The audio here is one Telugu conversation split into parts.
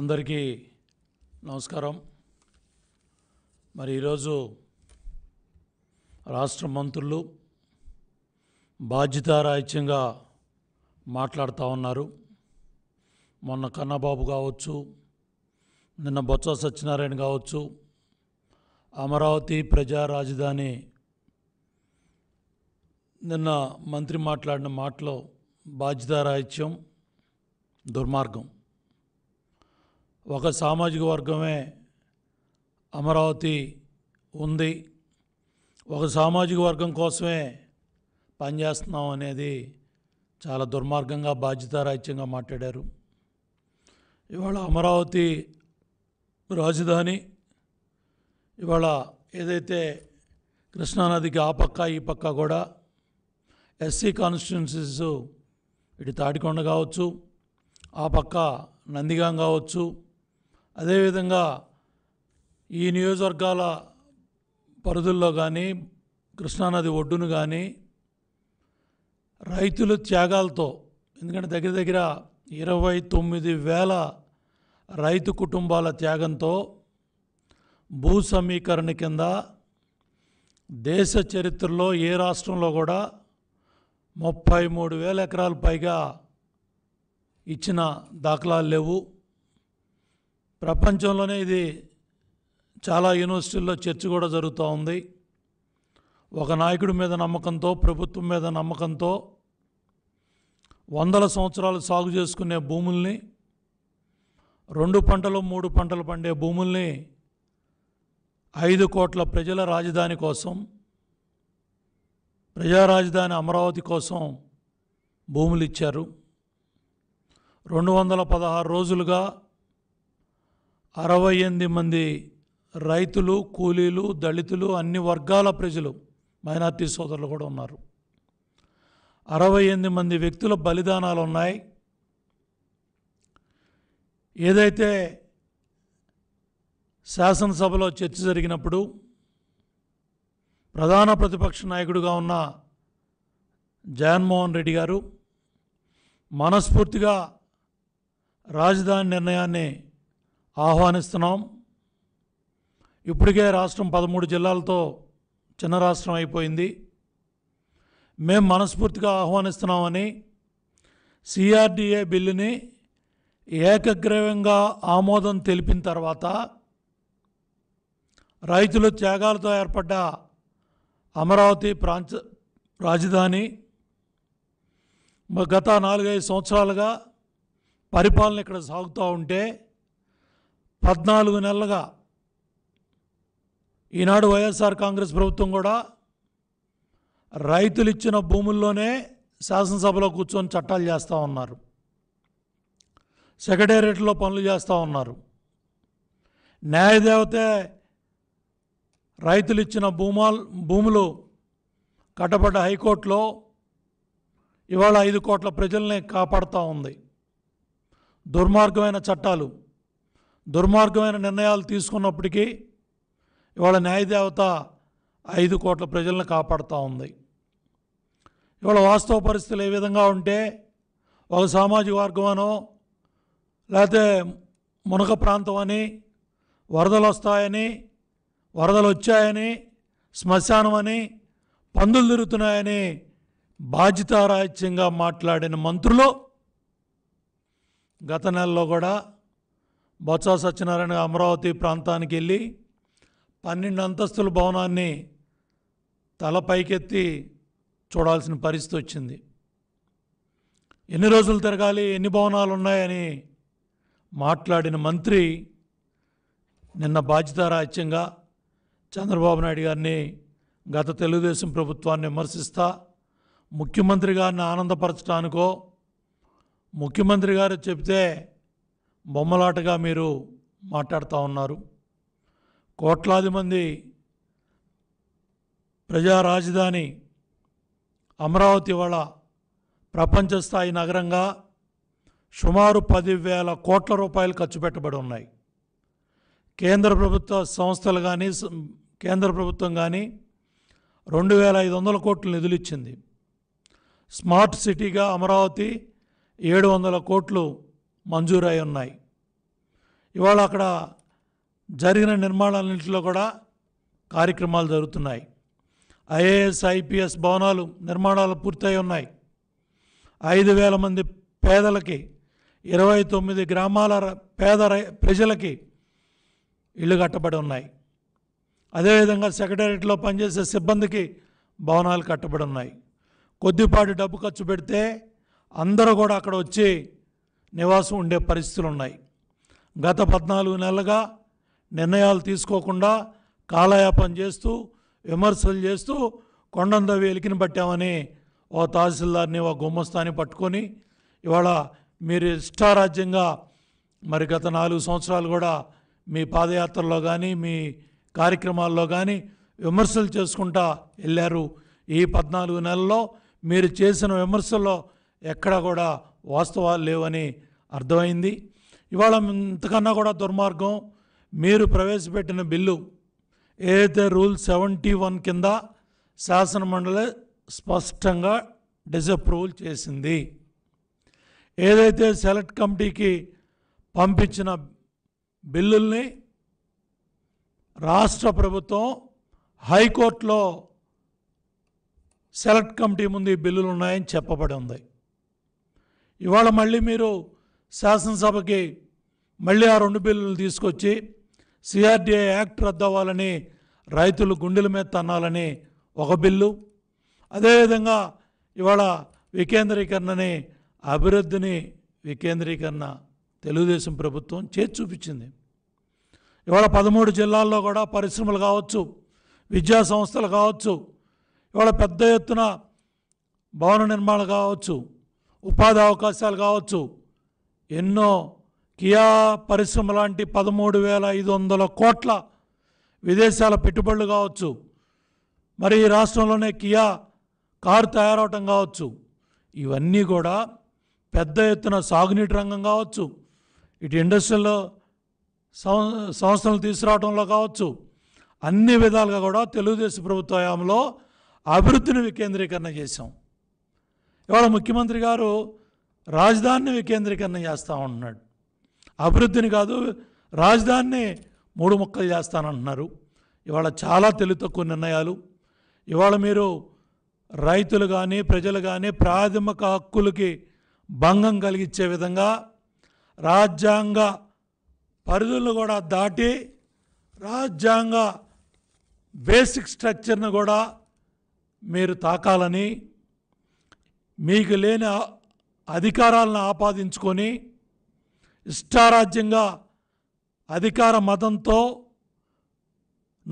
అందరికీ నమస్కారం మరి ఈరోజు రాష్ట్ర మంత్రులు బాధ్యతారాహిత్యంగా మాట్లాడుతూ ఉన్నారు మొన్న కన్నబాబు కావచ్చు నిన్న బొత్స సత్యనారాయణ కావచ్చు అమరావతి ప్రజా రాజధాని నిన్న మంత్రి మాట్లాడిన మాటలో బాధ్యతారాహిత్యం దుర్మార్గం ఒక సామాజిక వర్గమే అమరావతి ఉంది ఒక సామాజిక వర్గం కోసమే పనిచేస్తున్నాం అనేది చాలా దుర్మార్గంగా బాధ్యతారాహిత్యంగా మాట్లాడారు ఇవాళ అమరావతి రాజధాని ఇవాళ ఏదైతే కృష్ణానదికి ఆ పక్క ఈ పక్క కూడా ఎస్సీ కాన్స్టిట్యున్సీస్ ఇటు తాటికొండ కావచ్చు ఆ పక్క నందిగాం కావచ్చు అదేవిధంగా ఈ నియోజకవర్గాల పరిధుల్లో కానీ కృష్ణానది ఒడ్డును కానీ రైతులు త్యాగాలతో ఎందుకంటే దగ్గర దగ్గర ఇరవై తొమ్మిది వేల రైతు కుటుంబాల త్యాగంతో భూ సమీకరణ కింద దేశ చరిత్రలో ఏ రాష్ట్రంలో కూడా ముప్పై మూడు వేల ఎకరాలు పైగా ఇచ్చిన దాఖలాలు లేవు ప్రపంచంలోనే ఇది చాలా యూనివర్సిటీల్లో చర్చ కూడా జరుగుతూ ఉంది ఒక నాయకుడి మీద నమ్మకంతో ప్రభుత్వం మీద నమ్మకంతో వందల సంవత్సరాలు సాగు చేసుకునే భూముల్ని రెండు పంటలు మూడు పంటలు పండే భూముల్ని ఐదు కోట్ల ప్రజల రాజధాని కోసం ప్రజా రాజధాని అమరావతి కోసం భూములు ఇచ్చారు రెండు వందల పదహారు రోజులుగా అరవై ఎనిమిది మంది రైతులు కూలీలు దళితులు అన్ని వర్గాల ప్రజలు మైనార్టీ సోదరులు కూడా ఉన్నారు అరవై ఎనిమిది మంది వ్యక్తుల బలిదానాలు ఉన్నాయి ఏదైతే శాసనసభలో చర్చ జరిగినప్పుడు ప్రధాన ప్రతిపక్ష నాయకుడిగా ఉన్న జగన్మోహన్ రెడ్డి గారు మనస్ఫూర్తిగా రాజధాని నిర్ణయాన్ని ఆహ్వానిస్తున్నాం ఇప్పటికే రాష్ట్రం పదమూడు జిల్లాలతో చిన్న రాష్ట్రం అయిపోయింది మేము మనస్ఫూర్తిగా ఆహ్వానిస్తున్నామని సిఆర్డిఏ బిల్లుని ఏకగ్రీవంగా ఆమోదం తెలిపిన తర్వాత రైతులు త్యాగాలతో ఏర్పడ్డ అమరావతి ప్రాంత రాజధాని గత నాలుగైదు సంవత్సరాలుగా పరిపాలన ఇక్కడ సాగుతూ ఉంటే పద్నాలుగు నెలలుగా ఈనాడు వైఎస్ఆర్ కాంగ్రెస్ ప్రభుత్వం కూడా రైతులు ఇచ్చిన భూముల్లోనే శాసనసభలో కూర్చొని చట్టాలు చేస్తూ ఉన్నారు సెక్రటేరియట్లో పనులు చేస్తూ ఉన్నారు న్యాయదేవతే రైతులు ఇచ్చిన భూమాల్ భూములు కట్టబడ్డ హైకోర్టులో ఇవాళ ఐదు కోట్ల ప్రజల్ని కాపాడుతూ ఉంది దుర్మార్గమైన చట్టాలు దుర్మార్గమైన నిర్ణయాలు తీసుకున్నప్పటికీ ఇవాళ న్యాయదేవత ఐదు కోట్ల ప్రజలను కాపాడుతూ ఉంది ఇవాళ వాస్తవ పరిస్థితులు ఏ విధంగా ఉంటే ఒక సామాజిక వర్గమనో లేకపోతే మునక ప్రాంతం అని వరదలు వస్తాయని వరదలు వచ్చాయని శ్మశానం అని పందులు తిరుగుతున్నాయని బాధ్యతారాహిత్యంగా మాట్లాడిన మంత్రులు గత నెలలో కూడా బొత్స సత్యనారాయణ అమరావతి ప్రాంతానికి వెళ్ళి పన్నెండు అంతస్తుల భవనాన్ని తల పైకెత్తి చూడాల్సిన పరిస్థితి వచ్చింది ఎన్ని రోజులు తిరగాలి ఎన్ని భవనాలు ఉన్నాయని మాట్లాడిన మంత్రి నిన్న బాధ్యత రాజ్యంగా చంద్రబాబు నాయుడు గారిని గత తెలుగుదేశం ప్రభుత్వాన్ని విమర్శిస్తా ముఖ్యమంత్రి గారిని ఆనందపరచడానికో ముఖ్యమంత్రి గారు చెప్తే బొమ్మలాటగా మీరు మాట్లాడుతూ ఉన్నారు కోట్లాది మంది ప్రజా రాజధాని అమరావతి వల్ల ప్రపంచ స్థాయి నగరంగా సుమారు పదివేల కోట్ల రూపాయలు ఖర్చు పెట్టబడి ఉన్నాయి కేంద్ర ప్రభుత్వ సంస్థలు కానీ కేంద్ర ప్రభుత్వం కానీ రెండు వేల ఐదు వందల కోట్లు నిధులు ఇచ్చింది స్మార్ట్ సిటీగా అమరావతి ఏడు వందల కోట్లు మంజూరై ఉన్నాయి ఇవాళ అక్కడ జరిగిన నిర్మాణాలన్నింటిలో కూడా కార్యక్రమాలు జరుగుతున్నాయి ఐఏఎస్ ఐపీఎస్ భవనాలు నిర్మాణాలు పూర్తయి ఉన్నాయి ఐదు వేల మంది పేదలకి ఇరవై తొమ్మిది గ్రామాల పేద ప్రజలకి ఇళ్ళు కట్టబడి ఉన్నాయి అదేవిధంగా సెక్రటేరియట్లో పనిచేసే సిబ్బందికి భవనాలు కట్టబడి ఉన్నాయి కొద్దిపాటి డబ్బు ఖర్చు పెడితే అందరూ కూడా అక్కడ వచ్చి నివాసం ఉండే పరిస్థితులు ఉన్నాయి గత పద్నాలుగు నెలలుగా నిర్ణయాలు తీసుకోకుండా కాలయాపన చేస్తూ విమర్శలు చేస్తూ కొండంద వెలికిని పట్టామని ఓ తహసీల్దార్ని ఓ గుమ్మస్తాన్ని పట్టుకొని ఇవాళ మీరు ఇష్టారాజ్యంగా మరి గత నాలుగు సంవత్సరాలు కూడా మీ పాదయాత్రలో కానీ మీ కార్యక్రమాల్లో కానీ విమర్శలు చేసుకుంటా వెళ్ళారు ఈ పద్నాలుగు నెలల్లో మీరు చేసిన విమర్శల్లో ఎక్కడ కూడా వాస్తవాలు లేవని అర్థమైంది ఇవాళ ఇంతకన్నా కూడా దుర్మార్గం మీరు ప్రవేశపెట్టిన బిల్లు ఏదైతే రూల్ సెవెంటీ వన్ కింద శాసనమండలి స్పష్టంగా డిసప్రూవల్ చేసింది ఏదైతే సెలెక్ట్ కమిటీకి పంపించిన బిల్లుల్ని రాష్ట్ర ప్రభుత్వం హైకోర్టులో సెలెక్ట్ కమిటీ ముందు ఈ బిల్లులు ఉన్నాయని చెప్పబడి ఉంది ఇవాళ మళ్ళీ మీరు శాసనసభకి మళ్ళీ ఆ రెండు బిల్లులు తీసుకొచ్చి సిఆర్డిఐ యాక్ట్ అవ్వాలని రైతులు గుండెల మీద తన్నాలని ఒక బిల్లు అదేవిధంగా ఇవాళ వికేంద్రీకరణని అభివృద్ధిని వికేంద్రీకరణ తెలుగుదేశం ప్రభుత్వం చేతి చూపించింది ఇవాళ పదమూడు జిల్లాల్లో కూడా పరిశ్రమలు కావచ్చు విద్యా సంస్థలు కావచ్చు ఇవాళ పెద్ద ఎత్తున భవన నిర్మాణాలు కావచ్చు ఉపాధి అవకాశాలు కావచ్చు ఎన్నో కియా పరిశ్రమ లాంటి పదమూడు వేల ఐదు వందల కోట్ల విదేశాల పెట్టుబడులు కావచ్చు మరి ఈ రాష్ట్రంలోనే కియా కారు తయారవటం కావచ్చు ఇవన్నీ కూడా పెద్ద ఎత్తున సాగునీటి రంగం కావచ్చు ఇటు ఇండస్ట్రియల్ సంస్థలు తీసుకురావడంలో కావచ్చు అన్ని విధాలుగా కూడా తెలుగుదేశం ప్రభుత్వ హయాంలో అభివృద్ధిని వికేంద్రీకరణ చేశాం ఇవాళ ముఖ్యమంత్రి గారు రాజధానిని వికేంద్రీకరణ చేస్తూ ఉంటున్నాడు అభివృద్ధిని కాదు రాజధానిని మూడు ముక్కలు చేస్తానంటున్నారు ఇవాళ చాలా తెలివి తక్కువ నిర్ణయాలు ఇవాళ మీరు రైతులు కానీ ప్రజలు కానీ ప్రాథమిక హక్కులకి భంగం కలిగించే విధంగా రాజ్యాంగ పరిధులను కూడా దాటి రాజ్యాంగ బేసిక్ స్ట్రక్చర్ను కూడా మీరు తాకాలని మీకు లేని అధికారాలను ఆపాదించుకొని ఇష్టారాజ్యంగా అధికార మతంతో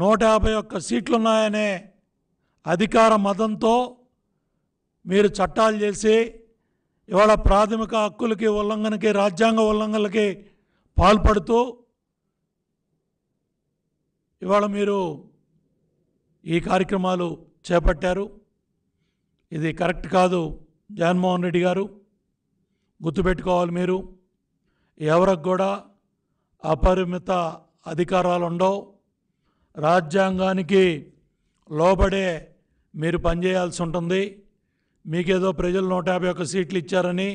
నూట యాభై ఒక్క సీట్లున్నాయనే అధికార మతంతో మీరు చట్టాలు చేసి ఇవాళ ప్రాథమిక హక్కులకి ఉల్లంఘనకి రాజ్యాంగ ఉల్లంఘనలకి పాల్పడుతూ ఇవాళ మీరు ఈ కార్యక్రమాలు చేపట్టారు ఇది కరెక్ట్ కాదు జగన్మోహన్ రెడ్డి గారు గుర్తుపెట్టుకోవాలి మీరు ఎవరికి కూడా అపరిమిత అధికారాలు ఉండవు రాజ్యాంగానికి లోబడే మీరు పనిచేయాల్సి ఉంటుంది మీకేదో ప్రజలు నూట యాభై ఒక్క సీట్లు ఇచ్చారని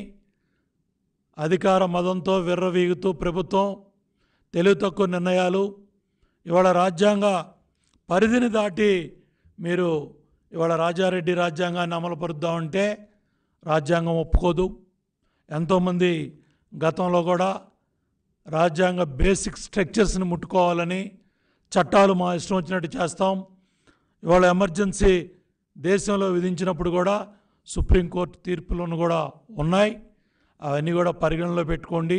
అధికార మదంతో విర్రవీగుతూ ప్రభుత్వం తెలివి తక్కువ నిర్ణయాలు ఇవాళ రాజ్యాంగ పరిధిని దాటి మీరు ఇవాళ రాజారెడ్డి రాజ్యాంగాన్ని అమలుపరుద్దామంటే రాజ్యాంగం ఒప్పుకోదు ఎంతోమంది గతంలో కూడా రాజ్యాంగ బేసిక్ స్ట్రక్చర్స్ని ముట్టుకోవాలని చట్టాలు మా ఇష్టం వచ్చినట్టు చేస్తాం ఇవాళ ఎమర్జెన్సీ దేశంలో విధించినప్పుడు కూడా సుప్రీంకోర్టు తీర్పులను కూడా ఉన్నాయి అవన్నీ కూడా పరిగణలో పెట్టుకోండి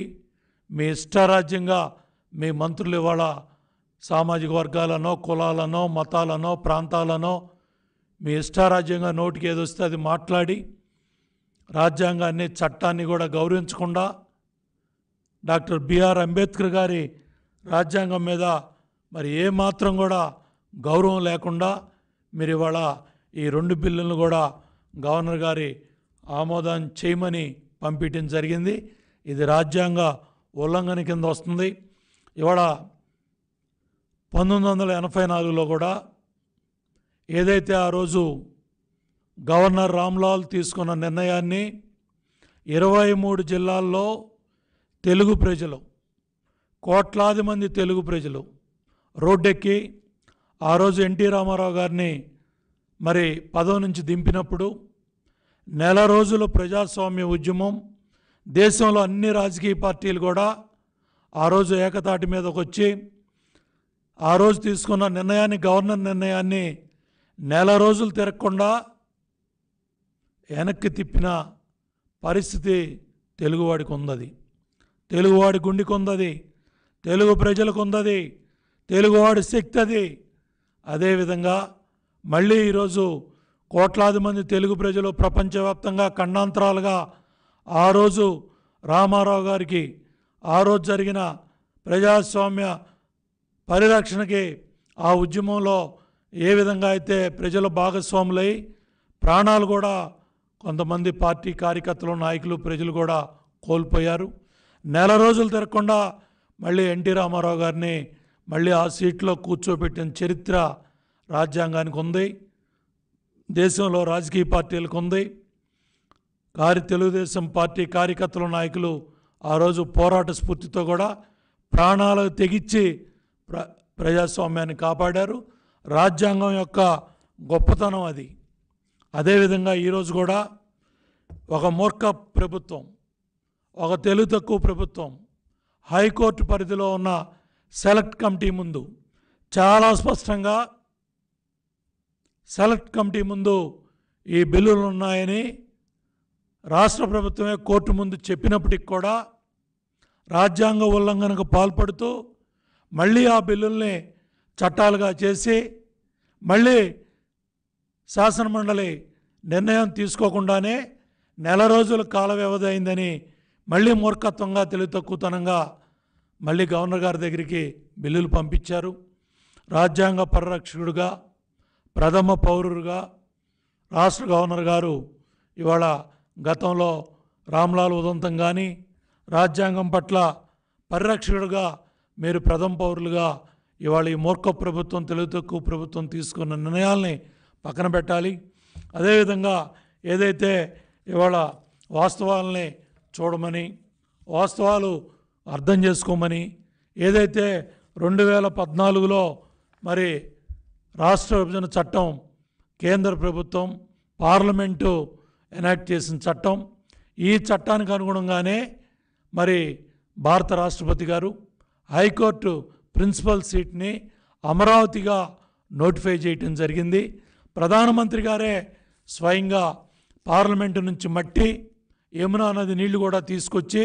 మీ ఇష్టారాజ్యంగా మీ మంత్రులు ఇవాళ సామాజిక వర్గాలనో కులాలనో మతాలనో ప్రాంతాలనో మీ ఇష్టారాజ్యంగా నోటికి ఏదొస్తే అది మాట్లాడి రాజ్యాంగాన్ని చట్టాన్ని కూడా గౌరవించకుండా డాక్టర్ బిఆర్ అంబేద్కర్ గారి రాజ్యాంగం మీద మరి ఏ మాత్రం కూడా గౌరవం లేకుండా మీరు ఇవాళ ఈ రెండు బిల్లులను కూడా గవర్నర్ గారి ఆమోదం చేయమని పంపించడం జరిగింది ఇది రాజ్యాంగ ఉల్లంఘన కింద వస్తుంది ఇవాళ పంతొమ్మిది వందల ఎనభై నాలుగులో కూడా ఏదైతే ఆ రోజు గవర్నర్ రామ్లాల్ తీసుకున్న నిర్ణయాన్ని ఇరవై మూడు జిల్లాల్లో తెలుగు ప్రజలు కోట్లాది మంది తెలుగు ప్రజలు రోడ్డెక్కి ఆ రోజు ఎన్టీ రామారావు గారిని మరి పదవి నుంచి దింపినప్పుడు నెల రోజులు ప్రజాస్వామ్య ఉద్యమం దేశంలో అన్ని రాజకీయ పార్టీలు కూడా ఆ రోజు ఏకతాటి మీదకి వచ్చి ఆ రోజు తీసుకున్న నిర్ణయాన్ని గవర్నర్ నిర్ణయాన్ని నెల రోజులు తిరగకుండా వెనక్కి తిప్పిన పరిస్థితి తెలుగువాడికి ఉందది తెలుగువాడి గుండెకి ఉందది తెలుగు ప్రజలకు ఉందది తెలుగువాడి శక్తి అది అదేవిధంగా మళ్ళీ ఈరోజు కోట్లాది మంది తెలుగు ప్రజలు ప్రపంచవ్యాప్తంగా ఖండాంతరాలుగా ఆ రోజు రామారావు గారికి ఆ రోజు జరిగిన ప్రజాస్వామ్య పరిరక్షణకి ఆ ఉద్యమంలో ఏ విధంగా అయితే ప్రజలు భాగస్వాములై ప్రాణాలు కూడా కొంతమంది పార్టీ కార్యకర్తలు నాయకులు ప్రజలు కూడా కోల్పోయారు నెల రోజులు తిరగకుండా మళ్ళీ ఎన్టీ రామారావు గారిని మళ్ళీ ఆ సీట్లో కూర్చోబెట్టిన చరిత్ర రాజ్యాంగానికి ఉంది దేశంలో రాజకీయ పార్టీలకు ఉంది కారి తెలుగుదేశం పార్టీ కార్యకర్తలు నాయకులు ఆ రోజు పోరాట స్ఫూర్తితో కూడా ప్రాణాలు తెగించి ప్ర ప్రజాస్వామ్యాన్ని కాపాడారు రాజ్యాంగం యొక్క గొప్పతనం అది అదేవిధంగా ఈరోజు కూడా ఒక మూర్ఖ ప్రభుత్వం ఒక తెలు తక్కువ ప్రభుత్వం హైకోర్టు పరిధిలో ఉన్న సెలెక్ట్ కమిటీ ముందు చాలా స్పష్టంగా సెలెక్ట్ కమిటీ ముందు ఈ బిల్లులు ఉన్నాయని రాష్ట్ర ప్రభుత్వమే కోర్టు ముందు చెప్పినప్పటికి కూడా రాజ్యాంగ ఉల్లంఘనకు పాల్పడుతూ మళ్ళీ ఆ బిల్లుల్ని చట్టాలుగా చేసి మళ్ళీ శాసనమండలి నిర్ణయం తీసుకోకుండానే నెల రోజుల కాల వ్యవధి అయిందని మళ్ళీ మూర్ఖత్వంగా తెలివి తక్కువతనంగా మళ్ళీ గవర్నర్ గారి దగ్గరికి బిల్లులు పంపించారు రాజ్యాంగ పరిరక్షకుడుగా ప్రథమ పౌరుడుగా రాష్ట్ర గవర్నర్ గారు ఇవాళ గతంలో రామ్లాల్ ఉదంతం కానీ రాజ్యాంగం పట్ల పరిరక్షకుడుగా మీరు ప్రథమ పౌరులుగా ఇవాళ ఈ మూర్ఖ ప్రభుత్వం తెలుగు తక్కువ ప్రభుత్వం తీసుకున్న నిర్ణయాల్ని పక్కన పెట్టాలి అదేవిధంగా ఏదైతే ఇవాళ వాస్తవాలని చూడమని వాస్తవాలు అర్థం చేసుకోమని ఏదైతే రెండు వేల పద్నాలుగులో మరి రాష్ట్ర విభజన చట్టం కేంద్ర ప్రభుత్వం పార్లమెంటు ఎనాక్ట్ చేసిన చట్టం ఈ చట్టానికి అనుగుణంగానే మరి భారత రాష్ట్రపతి గారు హైకోర్టు ప్రిన్సిపల్ సీట్ని అమరావతిగా నోటిఫై చేయటం జరిగింది ప్రధానమంత్రి గారే స్వయంగా పార్లమెంటు నుంచి మట్టి యమునా నది నీళ్లు కూడా తీసుకొచ్చి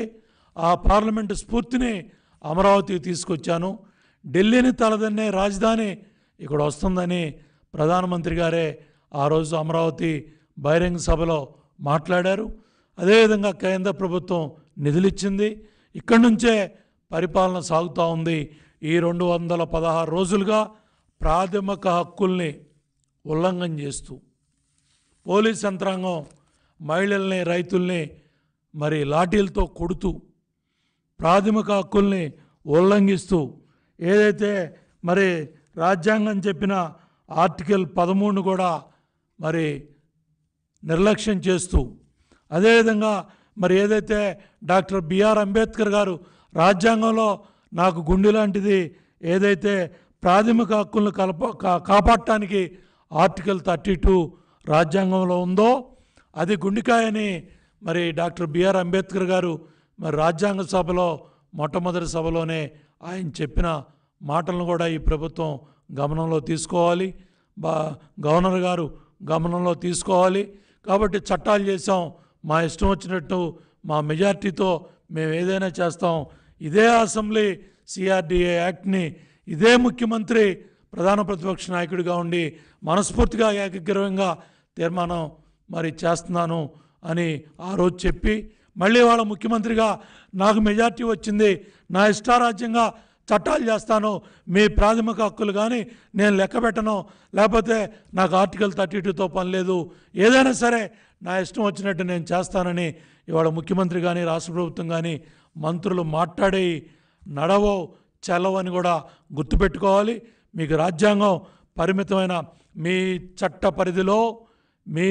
ఆ పార్లమెంటు స్ఫూర్తిని అమరావతికి తీసుకొచ్చాను ఢిల్లీని తలదన్నే రాజధాని ఇక్కడ వస్తుందని ప్రధానమంత్రి గారే ఆ రోజు అమరావతి బహిరంగ సభలో మాట్లాడారు అదేవిధంగా కేంద్ర ప్రభుత్వం నిధులిచ్చింది ఇక్కడి నుంచే పరిపాలన సాగుతూ ఉంది ఈ రెండు వందల పదహారు రోజులుగా ప్రాథమిక హక్కుల్ని ఉల్లంఘన చేస్తూ పోలీస్ యంత్రాంగం మహిళల్ని రైతుల్ని మరి లాఠీలతో కొడుతూ ప్రాథమిక హక్కుల్ని ఉల్లంఘిస్తూ ఏదైతే మరి రాజ్యాంగం చెప్పిన ఆర్టికల్ పదమూడును కూడా మరి నిర్లక్ష్యం చేస్తూ అదేవిధంగా మరి ఏదైతే డాక్టర్ బిఆర్ అంబేద్కర్ గారు రాజ్యాంగంలో నాకు గుండె లాంటిది ఏదైతే ప్రాథమిక హక్కులను కలప కాపాడటానికి ఆర్టికల్ థర్టీ టూ రాజ్యాంగంలో ఉందో అది గుండికాయని మరి డాక్టర్ బిఆర్ అంబేద్కర్ గారు మరి రాజ్యాంగ సభలో మొట్టమొదటి సభలోనే ఆయన చెప్పిన మాటలను కూడా ఈ ప్రభుత్వం గమనంలో తీసుకోవాలి బా గవర్నర్ గారు గమనంలో తీసుకోవాలి కాబట్టి చట్టాలు చేసాం మా ఇష్టం వచ్చినట్టు మా మెజార్టీతో మేము ఏదైనా చేస్తాం ఇదే అసెంబ్లీ సిఆర్డిఏ యాక్ట్ని ఇదే ముఖ్యమంత్రి ప్రధాన ప్రతిపక్ష నాయకుడిగా ఉండి మనస్ఫూర్తిగా ఏకగ్రవంగా తీర్మానం మరి చేస్తున్నాను అని ఆ రోజు చెప్పి మళ్ళీ వాళ్ళ ముఖ్యమంత్రిగా నాకు మెజార్టీ వచ్చింది నా ఇష్టారాజ్యంగా చట్టాలు చేస్తాను మీ ప్రాథమిక హక్కులు కానీ నేను లెక్క పెట్టను లేకపోతే నాకు ఆర్టికల్ థర్టీ టూతో పని లేదు ఏదైనా సరే నా ఇష్టం వచ్చినట్టు నేను చేస్తానని ఇవాళ ముఖ్యమంత్రి కానీ రాష్ట్ర ప్రభుత్వం కానీ మంత్రులు మాట్లాడి నడవో చలవని కూడా గుర్తుపెట్టుకోవాలి మీకు రాజ్యాంగం పరిమితమైన మీ చట్ట పరిధిలో మీ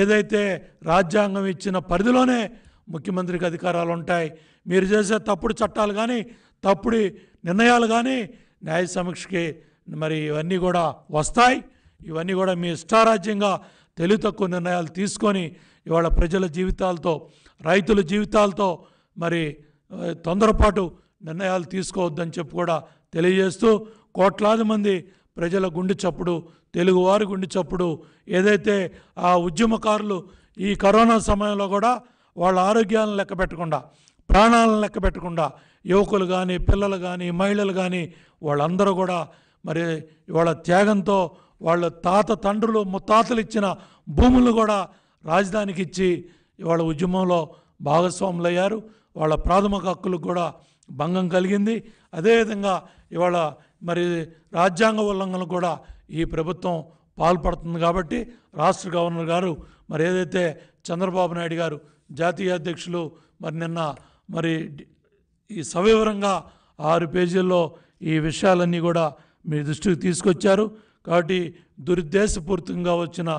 ఏదైతే రాజ్యాంగం ఇచ్చిన పరిధిలోనే ముఖ్యమంత్రికి అధికారాలు ఉంటాయి మీరు చేసే తప్పుడు చట్టాలు కానీ తప్పుడు నిర్ణయాలు కానీ న్యాయ సమీక్షకి మరి ఇవన్నీ కూడా వస్తాయి ఇవన్నీ కూడా మీ ఇష్టారాజ్యంగా తెలివి తక్కువ నిర్ణయాలు తీసుకొని ఇవాళ ప్రజల జీవితాలతో రైతుల జీవితాలతో మరి తొందరపాటు నిర్ణయాలు తీసుకోవద్దని చెప్పి కూడా తెలియజేస్తూ కోట్లాది మంది ప్రజల గుండె చప్పుడు తెలుగువారి గుండె చప్పుడు ఏదైతే ఆ ఉద్యమకారులు ఈ కరోనా సమయంలో కూడా వాళ్ళ ఆరోగ్యాలను లెక్క పెట్టకుండా ప్రాణాలను లెక్క పెట్టకుండా యువకులు కానీ పిల్లలు కానీ మహిళలు కానీ వాళ్ళందరూ కూడా మరి వాళ్ళ త్యాగంతో వాళ్ళ తాత తండ్రులు ముత్తాతలు ఇచ్చిన భూములు కూడా రాజధానికి ఇచ్చి వాళ్ళ ఉద్యమంలో భాగస్వాములయ్యారు వాళ్ళ ప్రాథమిక హక్కులకు కూడా భంగం కలిగింది అదేవిధంగా ఇవాళ మరి రాజ్యాంగ ఉల్లంఘనలు కూడా ఈ ప్రభుత్వం పాల్పడుతుంది కాబట్టి రాష్ట్ర గవర్నర్ గారు మరి ఏదైతే చంద్రబాబు నాయుడు గారు జాతీయ అధ్యక్షులు మరి నిన్న మరి ఈ సవివరంగా ఆరు పేజీల్లో ఈ విషయాలన్నీ కూడా మీ దృష్టికి తీసుకొచ్చారు కాబట్టి దురుద్దేశపూర్తంగా వచ్చిన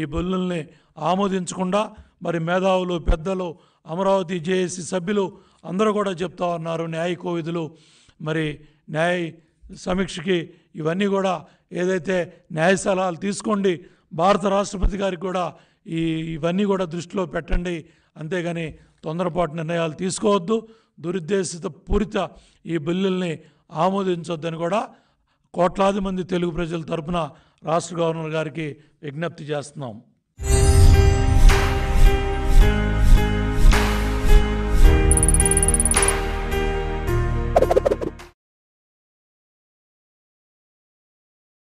ఈ బిల్లుల్ని ఆమోదించకుండా మరి మేధావులు పెద్దలు అమరావతి జేఏసీ సభ్యులు అందరూ కూడా చెప్తా ఉన్నారు న్యాయ కోవిధులు మరి న్యాయ సమీక్షకి ఇవన్నీ కూడా ఏదైతే న్యాయ సలహాలు తీసుకోండి భారత రాష్ట్రపతి గారికి కూడా ఈ ఇవన్నీ కూడా దృష్టిలో పెట్టండి అంతేగాని తొందరపాటు నిర్ణయాలు తీసుకోవద్దు దురుద్దేశిత పూరిత ఈ బిల్లుల్ని ఆమోదించొద్దని కూడా కోట్లాది మంది తెలుగు ప్రజల తరపున రాష్ట్ర గవర్నర్ గారికి విజ్ఞప్తి చేస్తున్నాం